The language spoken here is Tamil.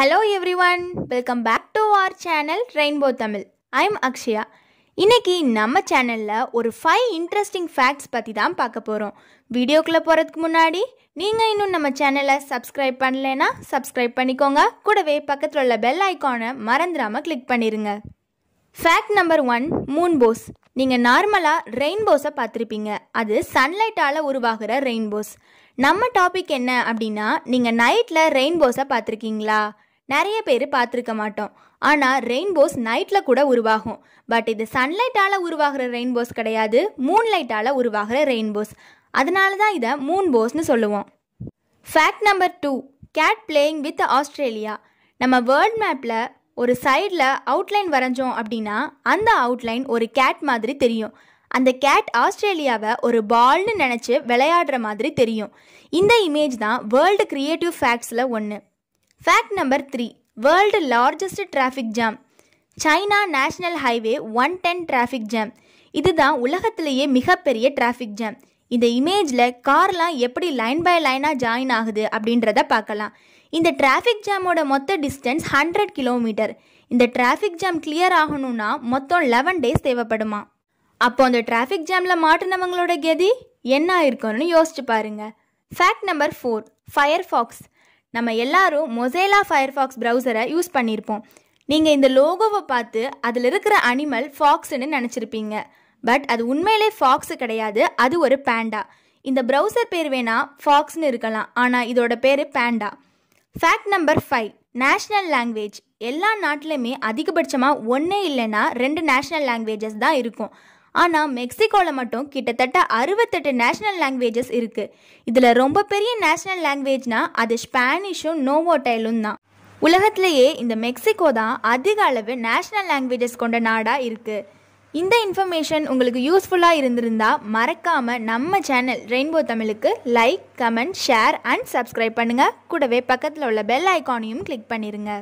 hello everyone welcome back to our channel rainbow Tamil I am Akshaya இன்றைக்கி நம்ம சேனலில் ஒரு ஃபைவ் இன்ட்ரெஸ்டிங் ஃபேக்ட்ஸ் பற்றி தான் பார்க்க போகிறோம் வீடியோக்குள்ளே போகிறதுக்கு முன்னாடி நீங்கள் இன்னும் நம்ம சேனலை சப்ஸ்கிரைப் பண்ணலைன்னா சப்ஸ்கிரைப் பண்ணிக்கோங்க கூடவே பக்கத்தில் உள்ள பெல் ஐக்கானை மறந்துடாமல் கிளிக் பண்ணிடுங்க ஃபேக்ட் நம்பர் ஒன் போஸ் நீங்கள் நார்மலாக ரெயின்போஸை பார்த்துருப்பீங்க அது சன்லைட்டால் உருவாகிற ரெயின்போஸ் நம்ம டாபிக் என்ன அப்படின்னா நீங்கள் நைட்டில் ரெயின்போஸை பார்த்துருக்கீங்களா நிறைய பேர் பார்த்துருக்க மாட்டோம் ஆனால் ரெயின்போஸ் நைட்டில் கூட உருவாகும் பட் இது சன்லைட்டால் உருவாகிற ரெயின்போஸ் கிடையாது மூன்லைட்டால் உருவாகிற ரெயின்போஸ் அதனால தான் இதை மூன் போஸ்னு சொல்லுவோம் fact number two cat playing with Australia நம்ம வேர்ல்ட் மேப்பில் ஒரு சைடில் அவுட்லைன் வரைஞ்சோம் அப்படின்னா அந்த அவுட்லைன் ஒரு கேட் மாதிரி தெரியும் அந்த கேட் ஆஸ்திரேலியாவை ஒரு பால்னு நினச்சி விளையாடுற மாதிரி தெரியும் இந்த இமேஜ் தான் வேர்ல்டு கிரியேட்டிவ் ஃபேக்ட்ஸில் ஒன்று fact number three world largest traffic jam China national highway one ten traffic jam இதுதான் உலகத்திலேயே மிகப்பெரிய டிராஃபிக் ஜாம் இந்த இமேஜில் கார்லாம் எப்படி லைன் பை லைனாக ஜாயின் ஆகுது அப்படின்றத பார்க்கலாம் இந்த டிராஃபிக் ஜாமோட மொத்த டிஸ்டன்ஸ் ஹண்ட்ரட் கிலோமீட்டர் இந்த டிராஃபிக் ஜாம் கிளியர் ஆகணும்னா மொத்தம் லெவன் டேஸ் தேவைப்படுமா அப்போ அந்த டிராஃபிக் ஜாமில் மாட்டினவங்களோட கதி என்ன ஆயிருக்கணும்னு யோசிச்சு பாருங்கள் fact number four Firefox நம்ம எல்லாரும் மொசேலா ஃபயர்ஃபாக்ஸ் ப்ரௌசரை யூஸ் பண்ணியிருப்போம் நீங்கள் இந்த லோகோவை பார்த்து அதில் இருக்கிற அனிமல் ஃபாக்ஸ்னு நினச்சிருப்பீங்க பட் அது உண்மையிலே ஃபாக்ஸு கிடையாது அது ஒரு பேண்டா இந்த ப்ரௌசர் பேர் வேணால் ஃபாக்ஸ்னு இருக்கலாம் ஆனால் இதோட பேர் panda fact number five national language எல்லா நாட்டிலையுமே அதிகபட்சமாக ஒன்றே இல்லைன்னா ரெண்டு நேஷ்னல் லாங்குவேஜஸ் தான் இருக்கும் ஆனால் மெக்சிகோவில் மட்டும் கிட்டத்தட்ட அறுபத்தெட்டு நேஷ்னல் லாங்குவேஜஸ் இருக்குது இதில் ரொம்ப பெரிய நேஷ்னல் லாங்குவேஜ்னால் அது ஸ்பானிஷும் நோவோட்டைலும் தான் உலகத்திலேயே இந்த மெக்சிகோ தான் அதிக அளவு நேஷ்னல் லாங்குவேஜஸ் கொண்ட நாடாக இருக்குது இந்த இன்ஃபர்மேஷன் உங்களுக்கு யூஸ்ஃபுல்லாக இருந்திருந்தால் மறக்காமல் நம்ம சேனல் ரெயின்போ தமிழுக்கு like comment share and subscribe பண்ணுங்கள் கூடவே பக்கத்தில் உள்ள பெல் ஐக்கானையும் கிளிக் பண்ணிடுங்க